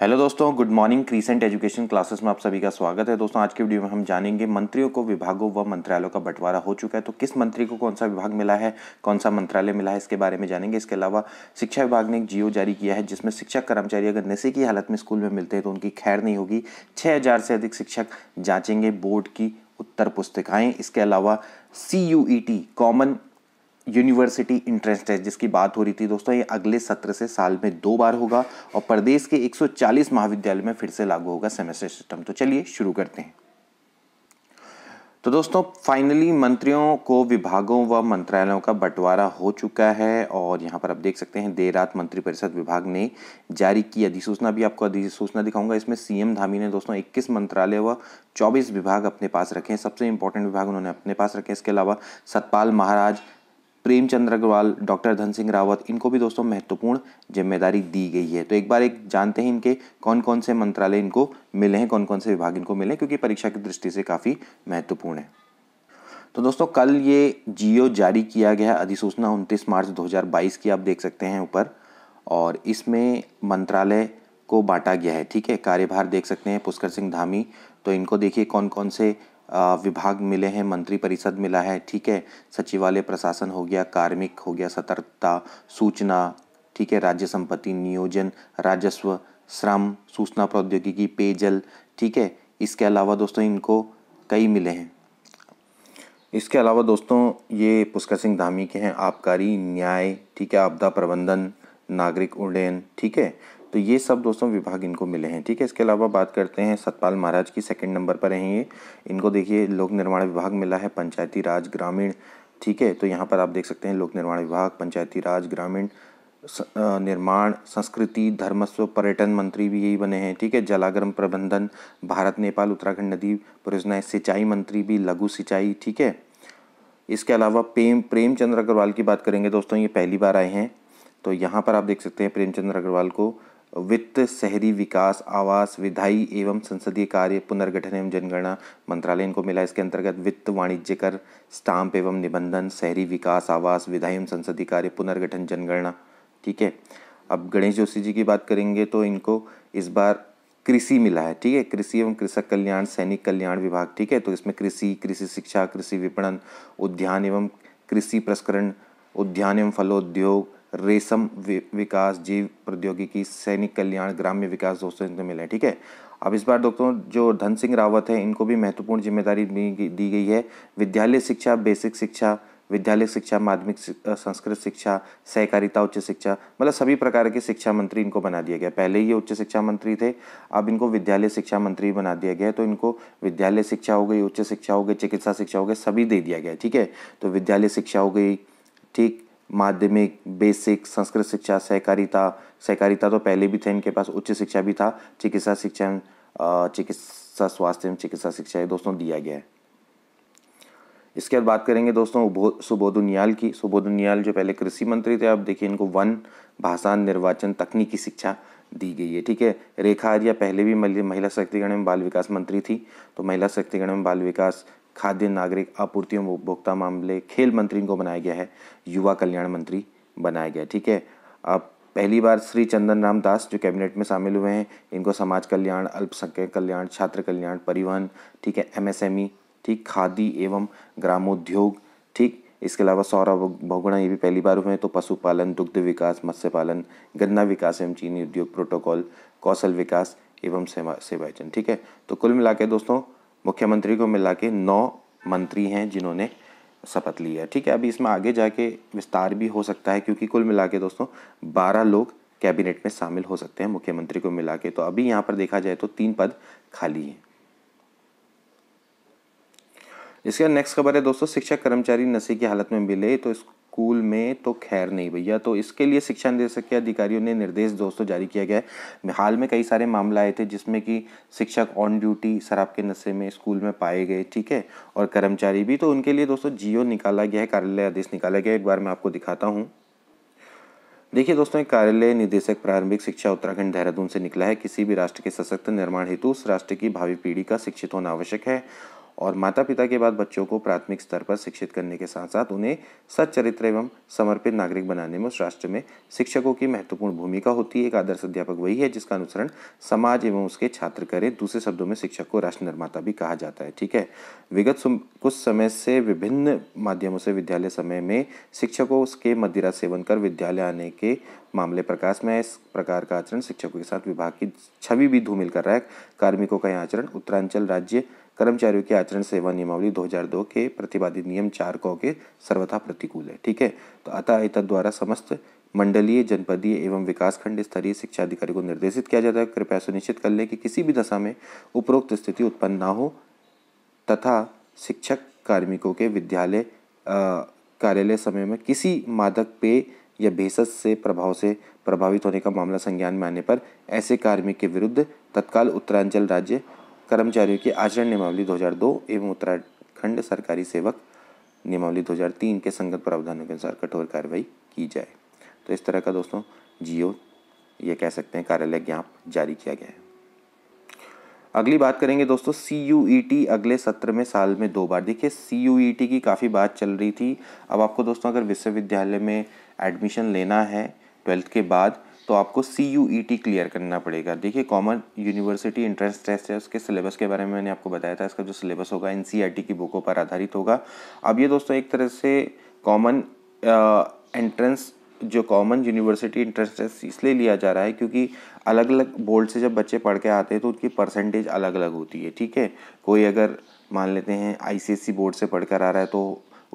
hello दोस्तों good morning Crescent education classes में आप सभी का स्वागत है दोस्तों आज के वीडियो में हम जानेंगे मंत्रियों को विभागों व मंत्रालयों का बंटवारा हो चुका है तो किस मंत्री को कौन सा विभाग मिला है कौन सा मंत्रालय मिला है इसके बारे में जानेंगे इसके अलावा शिक्षा विभाग ने एक जियो जारी किया है जिसमें शिक्षक कर्मचारी अगर नशे की हालत में स्कूल में मिलते हैं तो उनकी खैर नहीं होगी छः से अधिक शिक्षक जाँचेंगे बोर्ड की उत्तर पुस्तिकाएँ इसके अलावा C common university entrance test जिसकी बात हो रही थी दोस्तों ये अगले सत्र से साल में दो बार होगा और प्रदेश के 140 महाविद्यालय में फिर से लागू होगा सेमेस्टर सिस्टम तो चलिए शुरू करते हैं तो दोस्तों फाइनली मंत्रियों को विभागों व मंत्रालयों का बंटवारा हो चुका है और यहाँ पर आप देख सकते हैं देर रात मंत्रिपरिषद विभाग ने जारी की अधिसूचना भी आपको अधिसूचना दिखाऊंगा इसमें सीएम धामी ने दोस्तों 21 मंत्रालय व 24 विभाग अपने पास रखे हैं सबसे इंपॉर्टेंट विभाग उन्होंने अपने पास रखे इसके अलावा सतपाल महाराज प्रेमचंद्र अग्रवाल डॉक्टर धन सिंह रावत इनको भी दोस्तों महत्वपूर्ण जिम्मेदारी दी गई है तो एक बार एक जानते हैं इनके कौन कौन से मंत्रालय इनको मिले हैं कौन कौन से विभाग इनको मिले हैं क्योंकि परीक्षा की दृष्टि से काफ़ी महत्वपूर्ण है तो दोस्तों कल ये जियो जारी किया गया अधिसूचना उनतीस मार्च दो की आप देख सकते हैं ऊपर और इसमें मंत्रालय को बांटा गया है ठीक है कार्यभार देख सकते हैं पुष्कर सिंह धामी तो इनको देखिए कौन कौन से विभाग मिले हैं मंत्री परिषद मिला है ठीक है सचिवालय प्रशासन हो गया कार्मिक हो गया सतर्कता सूचना ठीक है राज्य संपत्ति नियोजन राजस्व श्रम सूचना प्रौद्योगिकी पेयजल ठीक है इसके अलावा दोस्तों इनको कई मिले हैं इसके अलावा दोस्तों ये पुष्कर सिंह धामी के हैं आबकारी न्याय ठीक है आपदा प्रबंधन नागरिक उड्डयन ठीक है तो ये सब दोस्तों विभाग इनको मिले हैं ठीक है इसके अलावा बात करते हैं सतपाल महाराज की सेकंड नंबर पर हैं इनको देखिए लोक निर्माण विभाग मिला है पंचायती राज ग्रामीण ठीक है तो यहाँ पर आप देख सकते हैं लोक निर्माण विभाग पंचायती राज ग्रामीण निर्माण संस्कृति धर्मस्व पर्यटन मंत्री भी यही बने हैं ठीक है जलाग्रम प्रबंधन भारत नेपाल उत्तराखंड नदी परियोजनाएं सिंचाई मंत्री भी लघु सिंचाई ठीक है इसके अलावा प्रेम प्रेमचंद्र अग्रवाल की बात करेंगे दोस्तों ये पहली बार आए हैं तो यहाँ पर आप देख सकते हैं प्रेमचंद्र अग्रवाल को वित्त शहरी विकास आवास विधायी एवं संसदीय कार्य पुनर्गठन एवं जनगणना मंत्रालय इनको मिला इसके अंतर्गत वित्त वाणिज्य कर स्टाम्प एवं निबंधन शहरी विकास आवास विधायी एवं संसदीय कार्य पुनर्गठन जनगणना ठीक है अब गणेश जोशी जी की बात करेंगे तो इनको इस बार कृषि मिला है ठीक है कृषि एवं कृषक कल्याण सैनिक कल्याण विभाग ठीक है तो इसमें कृषि कृषि शिक्षा कृषि विपणन उद्यान एवं कृषि प्रस्करण उद्यान एवं फलोद्योग रेशम विकास जीव प्रौद्योगिकी सैनिक कल्याण ग्राम्य विकास दोस्तों इनसे मिले ठीक है अब इस बार दोस्तों जो धन सिंह रावत हैं इनको भी महत्वपूर्ण जिम्मेदारी दी गई है विद्यालय शिक्षा बेसिक शिक्षा विद्यालय शिक्षा माध्यमिक संस्कृत शिक्षा सहकारिता उच्च शिक्षा मतलब सभी प्रकार के शिक्षा मंत्री इनको बना दिया गया पहले ही ये उच्च शिक्षा मंत्री थे अब इनको विद्यालय शिक्षा मंत्री बना दिया गया तो इनको विद्यालय शिक्षा हो गई उच्च शिक्षा हो गई चिकित्सा शिक्षा हो गई सभी दे दिया गया ठीक है तो विद्यालय शिक्षा हो गई ठीक माध्यमिक बेसिक संस्कृत शिक्षा सहकारिता सहकारिता तो पहले भी थे इनके पास उच्च शिक्षा भी था चिकित्सा शिक्षा चिकित्सा स्वास्थ्य एवं चिकित्सा शिक्षा दोस्तों दिया गया है इसके बाद बात करेंगे दोस्तों सुबोधुनियाल की सुबोधुनियाल जो पहले कृषि मंत्री थे अब देखिए इनको वन भाषा निर्वाचन तकनीकी शिक्षा दी गई है ठीक है रेखा आर्या पहले भी महिला शक्तिगण एवं बाल विकास मंत्री थी तो महिला सशक्तिकरण एवं बाल विकास खाद्य नागरिक आपूर्ति एवं उपभोक्ता मामले खेल मंत्री को बनाया गया है युवा कल्याण मंत्री बनाया गया ठीक है अब पहली बार श्री चंदन राम दास जो कैबिनेट में शामिल हुए हैं इनको समाज कल्याण अल्पसंख्यक कल्याण छात्र कल्याण परिवहन ठीक है एमएसएमई ठीक खादी एवं ग्रामोद्योग ठीक इसके अलावा सौरभ भोगुणा ये भी पहली बार हुए हैं तो पशुपालन दुग्ध विकास मत्स्य पालन गन्ना विकास एवं चीनी उद्योग प्रोटोकॉल कौशल विकास एवं सेवा सेवायोजन ठीक है तो कुल मिला दोस्तों मुख्यमंत्री को मिला के नौ मंत्री हैं जिन्होंने शपथ ली है ठीक है अभी इसमें आगे जाके विस्तार भी हो सकता है क्योंकि कुल मिला के दोस्तों बारह लोग कैबिनेट में शामिल हो सकते हैं मुख्यमंत्री को मिला के तो अभी यहाँ पर देखा जाए तो तीन पद खाली हैं इसके नेक्स्ट खबर है दोस्तों शिक्षक कर्मचारी नशे की हालत में मिले तो इस स्कूल में तो खैर नहीं भैया तो इसके लिए शिक्षा निदेशक के अधिकारियों ने निर्देश दोस्तों जारी किया गया है हाल में कई सारे मामले आए थे जिसमें कि शिक्षक ऑन ड्यूटी शराब के नशे में स्कूल में पाए गए ठीक है और कर्मचारी भी तो उनके लिए दोस्तों जियो निकाला गया है कार्यालय आदेश निकाला गया है एक बार मैं आपको दिखाता हूँ देखिए दोस्तों एक कार्यालय निदेशक प्रारंभिक शिक्षा उत्तराखंड देहरादून से निकला है किसी भी राष्ट्र के सशक्त निर्माण हेतु उस राष्ट्र की भावी पीढ़ी का शिक्षित होना आवश्यक है और माता पिता के बाद बच्चों को प्राथमिक स्तर पर शिक्षित करने के साथ साथ उन्हें सच्चरित्र एवं समर्पित नागरिक बनाने में उस राष्ट्र में शिक्षकों की महत्वपूर्ण भूमिका होती है एक आदर्श अध्यापक वही है जिसका अनुसरण समाज एवं उसके छात्र करें दूसरे शब्दों में शिक्षक को राष्ट्र निर्माता भी कहा जाता है ठीक है विगत कुछ समय से विभिन्न माध्यमों से विद्यालय समय में शिक्षकों के मदिरा सेवन कर विद्यालय आने के मामले प्रकाश में इस प्रकार का आचरण शिक्षकों के साथ विभाग की छवि भी धूमिल कर रहा है कार्मिकों का यह आचरण उत्तरांचल राज्य कर्मचारियों के आचरण सेवा नियमावली 2002 के प्रतिवादी नियम चार कौ के सर्वथा प्रतिकूल है ठीक है तो अतः एतद द्वारा समस्त मंडलीय जनपदीय एवं विकासखंड स्तरीय शिक्षा अधिकारी को निर्देशित किया जाता है कृपया सुनिश्चित कर लें कि किसी भी दशा में उपरोक्त स्थिति उत्पन्न ना हो तथा शिक्षक कार्मिकों के विद्यालय कार्यालय समय में किसी मादक पेय या भेषज से प्रभाव से प्रभावित होने का मामला संज्ञान में आने पर ऐसे कार्मिक के विरुद्ध तत्काल उत्तरांचल राज्य कर्मचारियों की आचरण नियमावली 2002 एवं उत्तराखंड सरकारी सेवक नियमावली 2003 के संगत प्रावधानों के अनुसार कठोर कार्रवाई की जाए तो इस तरह का दोस्तों जियो ये कह सकते हैं कार्यालय ज्ञाप जारी किया गया है अगली बात करेंगे दोस्तों सी यू ई टी अगले सत्र में साल में दो बार देखिए सी यू ई टी की काफ़ी बात चल रही थी अब आपको दोस्तों अगर विश्वविद्यालय में एडमिशन लेना है ट्वेल्थ के बाद तो आपको C U E T clear करना पड़ेगा देखिए कॉमन यूनिवर्सिटी एंट्रेंस टेस्ट है उसके सिलेबस के बारे में मैंने आपको बताया था इसका जो सिलेबस होगा एन सी आर टी की बुकों पर आधारित होगा अब ये दोस्तों एक तरह से कॉमन एंट्रेंस जो कॉमन यूनिवर्सिटी एंट्रेंस टेस्ट इसलिए लिया जा रहा है क्योंकि अलग अलग बोर्ड से जब बच्चे पढ़ के आते हैं तो उनकी परसेंटेज अलग अलग होती है ठीक है कोई अगर मान लेते हैं सी बोर्ड e से पढ़ कर आ रहा है तो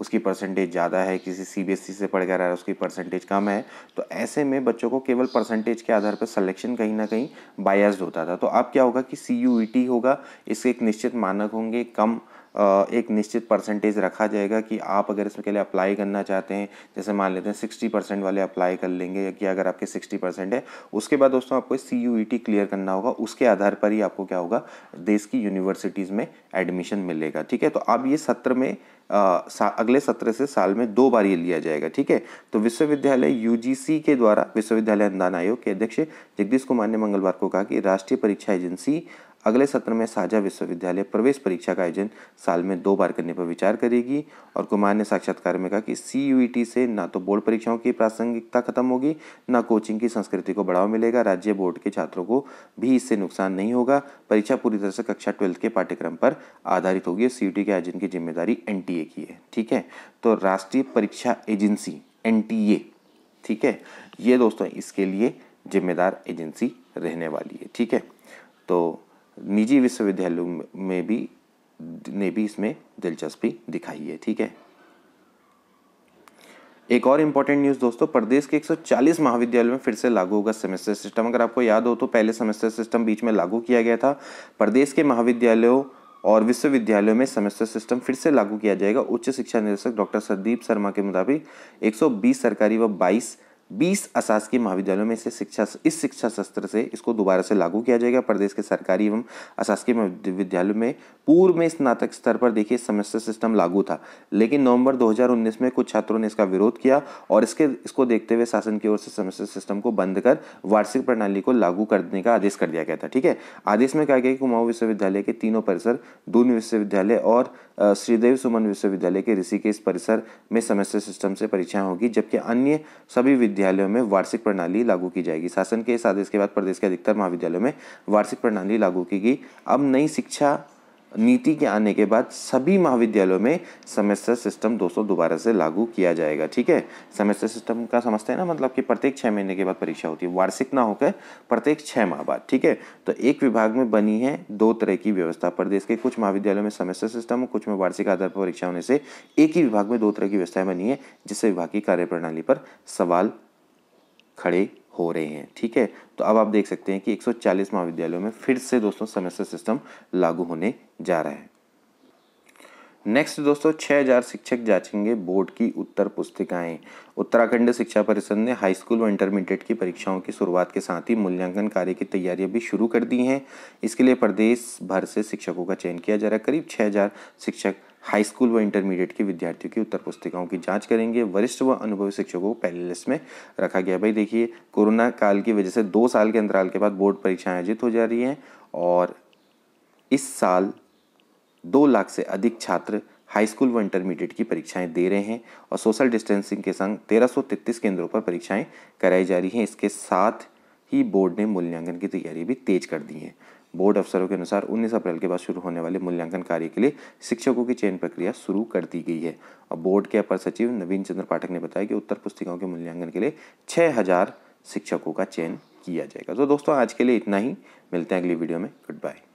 उसकी परसेंटेज ज़्यादा है किसी सीबीएसई e से पढ़ कर है उसकी परसेंटेज कम है तो ऐसे में बच्चों को केवल परसेंटेज के आधार पर सलेक्शन कहीं ना कहीं बायस्ड होता था तो अब क्या होगा कि सी e होगा इसके एक निश्चित मानक होंगे कम एक निश्चित परसेंटेज रखा जाएगा कि आप अगर इसके लिए अप्लाई करना चाहते हैं जैसे मान लेते हैं सिक्सटी परसेंट वाले अप्लाई कर लेंगे कि अगर आपके सिक्सटी परसेंट है उसके बाद दोस्तों आपको C U E T clear करना होगा उसके आधार पर ही आपको क्या होगा देश की यूनिवर्सिटीज़ में एडमिशन मिलेगा ठीक है तो अब ये सत्र में आ, अगले सत्र से साल में दो बार ये लिया जाएगा ठीक है तो विश्वविद्यालय सी के द्वारा विश्वविद्यालय अनुदान आयोग के अध्यक्ष जगदीश कुमार ने मंगलवार को कहा कि राष्ट्रीय परीक्षा एजेंसी अगले सत्र में साझा विश्वविद्यालय प्रवेश परीक्षा का आयोजन साल में दो बार करने पर विचार करेगी और कुमार ने साक्षात्कार में कहा कि सी e से ना तो बोर्ड परीक्षाओं की प्रासंगिकता खत्म होगी ना कोचिंग की संस्कृति को बढ़ावा मिलेगा राज्य बोर्ड के छात्रों को भी इससे नुकसान नहीं होगा परीक्षा पूरी तरह से कक्षा ट्वेल्थ के पाठ्यक्रम पर आधारित होगी सी e के आयोजन की जिम्मेदारी एन की है ठीक है तो राष्ट्रीय परीक्षा एजेंसी एन ठीक है ये दोस्तों इसके लिए जिम्मेदार एजेंसी रहने वाली है ठीक है तो निजी विश्वविद्यालयों में भी ने भी इसमें दिलचस्पी दिखाई है ठीक है एक और इम्पॉर्टेंट न्यूज़ दोस्तों प्रदेश के 140 महाविद्यालयों में फिर से लागू होगा सेमेस्टर सिस्टम अगर आपको याद हो तो पहले सेमेस्टर सिस्टम बीच में लागू किया गया था प्रदेश के महाविद्यालयों और विश्वविद्यालयों में सेमेस्टर सिस्टम फिर से लागू किया जाएगा उच्च शिक्षा निदेशक डॉक्टर संदीप शर्मा के मुताबिक 120 सरकारी व 22 बीस अशासकीय महाविद्यालयों में से शिक्षा इस शिक्षा शस्त्र से इसको दोबारा से लागू किया जाएगा प्रदेश के सरकारी एवं अशासकीय महाविद्यालयों में पूर्व में स्नातक स्तर पर देखिए सेमेस्टर सिस्टम लागू था लेकिन नवंबर 2019 में कुछ छात्रों ने इसका विरोध किया और इसके इसको देखते हुए शासन की ओर से सेमेस्टर सिस्टम को बंद कर वार्षिक प्रणाली को लागू करने का आदेश कर दिया गया था ठीक है आदेश में कहा गया कि कुमाऊं विश्वविद्यालय के तीनों परिसर दून विश्वविद्यालय और श्रीदेव सुमन विश्वविद्यालय के ऋषिकेश परिसर में सेमेस्टर सिस्टम से परीक्षाएं होगी जबकि अन्य सभी विद्यालयों में वार्षिक प्रणाली लागू की जाएगी शासन के इस आदेश के बाद प्रदेश के अधिकतर महाविद्यालयों में वार्षिक प्रणाली लागू की गई अब नई शिक्षा नीति के आने के बाद सभी महाविद्यालयों में सेमेस्टर सिस्टम दोस्तों दोबारा से लागू किया जाएगा ठीक है सेमेस्टर सिस्टम का समझते हैं ना मतलब कि प्रत्येक छः महीने के बाद परीक्षा होती है वार्षिक ना होकर प्रत्येक छः माह बाद ठीक है तो एक विभाग में बनी है दो तरह की व्यवस्था प्रदेश के कुछ महाविद्यालयों में सेमेस्टर सिस्टम कुछ में वार्षिक आधार पर परीक्षा होने से एक ही विभाग में दो तरह की व्यवस्थाएं बनी है जिससे विभाग की कार्यप्रणाली पर सवाल खड़े हो रहे हैं ठीक है तो अब आप देख सकते हैं कि 140 महाविद्यालयों में फिर से दोस्तों सेमेस्टर सिस्टम लागू होने जा रहा है नेक्स्ट दोस्तों 6000 शिक्षक जांचेंगे बोर्ड की उत्तर पुस्तिकाएं उत्तराखंड शिक्षा परिषद ने हाई स्कूल व इंटरमीडिएट की परीक्षाओं की शुरुआत के साथ ही मूल्यांकन कार्य की तैयारियां भी शुरू कर दी हैं इसके लिए प्रदेश भर से शिक्षकों का चयन किया जा रहा है करीब छः शिक्षक हाई स्कूल व इंटरमीडिएट के विद्यार्थियों की उत्तर पुस्तिकाओं की जांच करेंगे वरिष्ठ व अनुभवी शिक्षकों को पहली लिस्ट में रखा गया भाई देखिए कोरोना काल की वजह से दो साल के अंतराल के बाद बोर्ड परीक्षाएं आयोजित हो जा रही हैं और इस साल दो लाख से अधिक छात्र हाई स्कूल व इंटरमीडिएट की परीक्षाएं दे रहे हैं और सोशल डिस्टेंसिंग के संग तेरह केंद्रों पर परीक्षाएं कराई जा रही हैं इसके साथ ही बोर्ड ने मूल्यांकन की तैयारी भी तेज कर दी है बोर्ड अफसरों के अनुसार 19 अप्रैल के बाद शुरू होने वाले मूल्यांकन कार्य के लिए शिक्षकों की चयन प्रक्रिया शुरू कर दी गई है और बोर्ड के अपर सचिव नवीन चंद्र पाठक ने बताया कि उत्तर पुस्तिकाओं के मूल्यांकन के लिए छः शिक्षकों का चयन किया जाएगा तो दोस्तों आज के लिए इतना ही मिलते हैं अगली वीडियो में गुड बाय